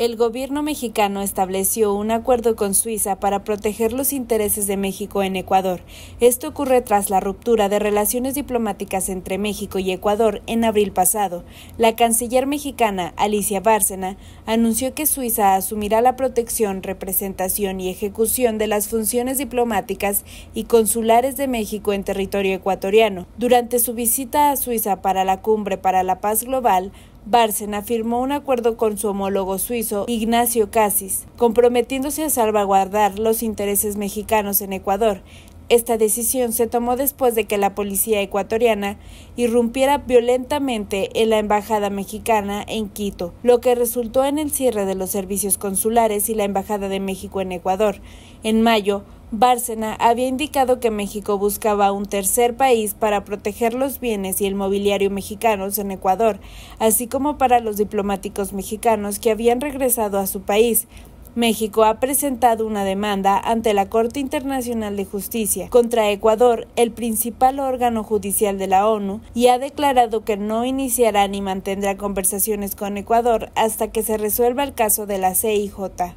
el gobierno mexicano estableció un acuerdo con Suiza para proteger los intereses de México en Ecuador. Esto ocurre tras la ruptura de relaciones diplomáticas entre México y Ecuador en abril pasado. La canciller mexicana, Alicia Bárcena, anunció que Suiza asumirá la protección, representación y ejecución de las funciones diplomáticas y consulares de México en territorio ecuatoriano. Durante su visita a Suiza para la Cumbre para la Paz Global, Barsen firmó un acuerdo con su homólogo suizo, Ignacio Casis, comprometiéndose a salvaguardar los intereses mexicanos en Ecuador. Esta decisión se tomó después de que la policía ecuatoriana irrumpiera violentamente en la embajada mexicana en Quito, lo que resultó en el cierre de los servicios consulares y la embajada de México en Ecuador. En mayo, Bárcena había indicado que México buscaba un tercer país para proteger los bienes y el mobiliario mexicanos en Ecuador, así como para los diplomáticos mexicanos que habían regresado a su país. México ha presentado una demanda ante la Corte Internacional de Justicia contra Ecuador, el principal órgano judicial de la ONU, y ha declarado que no iniciará ni mantendrá conversaciones con Ecuador hasta que se resuelva el caso de la CIJ.